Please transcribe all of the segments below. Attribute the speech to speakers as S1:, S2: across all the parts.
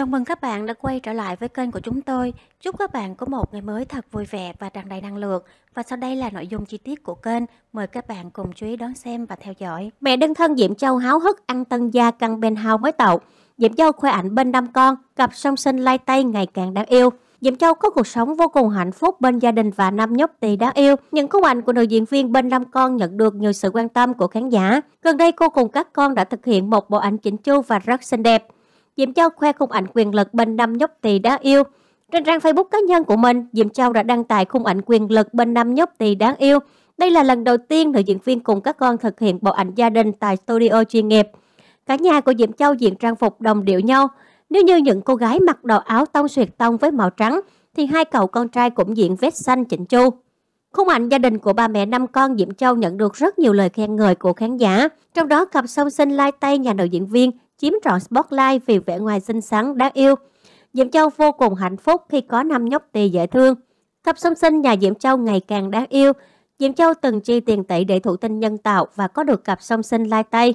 S1: Chào mừng các bạn đã quay trở lại với kênh của chúng tôi. Chúc các bạn có một ngày mới thật vui vẻ và tràn đầy năng lượng. Và sau đây là nội dung chi tiết của kênh. Mời các bạn cùng chú ý đón xem và theo dõi. Mẹ đơn thân Diệm Châu háo hức ăn tân gia căn bên hao mới tậu. Diệm Châu khoe ảnh bên năm con, cặp song sinh lai tay ngày càng đáng yêu. Diệm Châu có cuộc sống vô cùng hạnh phúc bên gia đình và năm nhóc tỳ đáng yêu. Những khung ảnh của nữ diễn viên bên năm con nhận được nhiều sự quan tâm của khán giả. Gần đây cô cùng các con đã thực hiện một bộ ảnh chỉnh chu và rất xinh đẹp. Diệm Châu khoe khung ảnh quyền lực bên năm nhóc tỳ đáng yêu. Trên trang Facebook cá nhân của mình, Diệm Châu đã đăng tải khung ảnh quyền lực bên năm nhóc tỳ đáng yêu. Đây là lần đầu tiên nữ diễn viên cùng các con thực hiện bộ ảnh gia đình tại studio chuyên nghiệp. Cả nhà của Diệm Châu diện trang phục đồng điệu nhau. Nếu như những cô gái mặc đồ áo tông xuyệt tông với màu trắng, thì hai cậu con trai cũng diện vest xanh chỉnh chu. Khung ảnh gia đình của ba mẹ năm con Diệm Châu nhận được rất nhiều lời khen ngợi của khán giả, trong đó cặp song sinh lai tay nhà nữ diễn viên chiếm trọn spotlight vì vẻ ngoài xinh xắn đáng yêu. Diễm Châu vô cùng hạnh phúc khi có năm nhóc tỳ dễ thương. cặp song sinh nhà Diễm Châu ngày càng đáng yêu. Diễm Châu từng chi tiền tỷ để thụ tinh nhân tạo và có được cặp song sinh lai tây.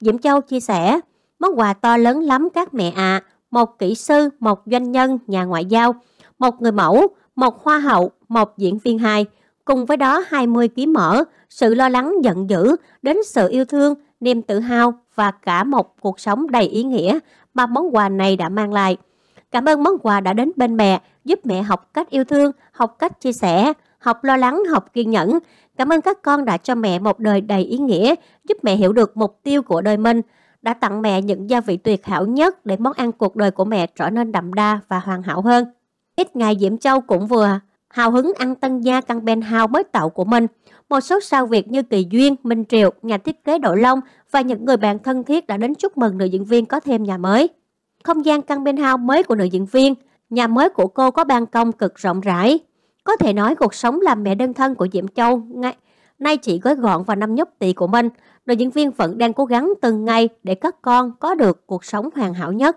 S1: Diễm Châu chia sẻ, món quà to lớn lắm các mẹ ạ. À. Một kỹ sư, một doanh nhân, nhà ngoại giao, một người mẫu, một hoa hậu, một diễn viên hài, cùng với đó 20 ký mở sự lo lắng giận dữ, đến sự yêu thương, niềm tự hào và cả một cuộc sống đầy ý nghĩa mà món quà này đã mang lại. Cảm ơn món quà đã đến bên mẹ, giúp mẹ học cách yêu thương, học cách chia sẻ, học lo lắng, học kiên nhẫn. Cảm ơn các con đã cho mẹ một đời đầy ý nghĩa, giúp mẹ hiểu được mục tiêu của đời mình, đã tặng mẹ những gia vị tuyệt hảo nhất để món ăn cuộc đời của mẹ trở nên đậm đa và hoàn hảo hơn. Ít ngày Diễm Châu cũng vừa hào hứng ăn tân gia căn penthouse mới tạo của mình. Một số sao Việt như Kỳ Duyên, Minh Triệu, nhà thiết kế Đội Long và những người bạn thân thiết đã đến chúc mừng nữ diễn viên có thêm nhà mới. Không gian căn penthouse mới của nữ diễn viên, nhà mới của cô có ban công cực rộng rãi. Có thể nói cuộc sống làm mẹ đơn thân của Diễm Châu ngay nay chỉ gói gọn vào năm nhóc tỷ của mình, nữ diễn viên vẫn đang cố gắng từng ngày để các con có được cuộc sống hoàn hảo nhất.